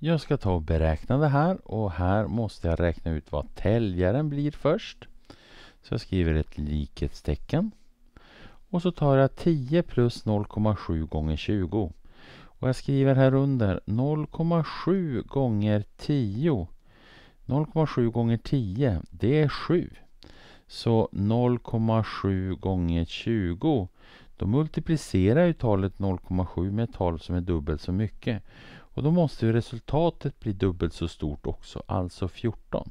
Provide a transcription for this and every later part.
Jag ska ta och beräkna det här och här måste jag räkna ut vad täljaren blir först. Så jag skriver ett likhetstecken. Och så tar jag 10 plus 0,7 gånger 20. Och jag skriver här under 0,7 gånger 10. 0,7 gånger 10, det är 7. Så 0,7 gånger 20 då multiplicerar ju talet 0,7 med ett tal som är dubbelt så mycket. Och då måste ju resultatet bli dubbelt så stort också, alltså 14.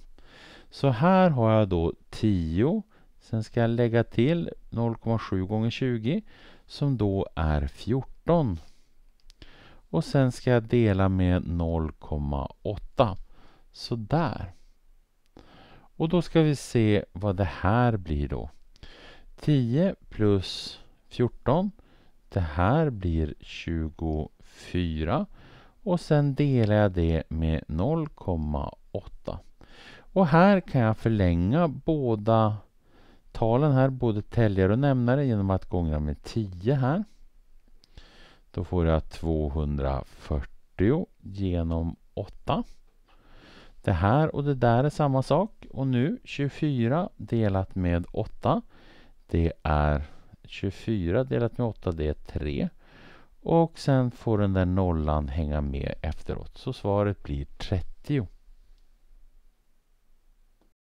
Så här har jag då 10. Sen ska jag lägga till 0,7 gånger 20 som då är 14. Och sen ska jag dela med 0,8. Så där. Och då ska vi se vad det här blir då. 10 plus 14. Det här blir 24 och sen delar jag det med 0,8. Och här kan jag förlänga båda talen här, både täljare och nämnare, genom att gångra med 10 här. Då får jag 240 genom 8. Det här och det där är samma sak. Och nu 24 delat med 8. Det är 24 delat med 8 det är 3. Och sen får den där nollan hänga med efteråt. Så svaret blir 30.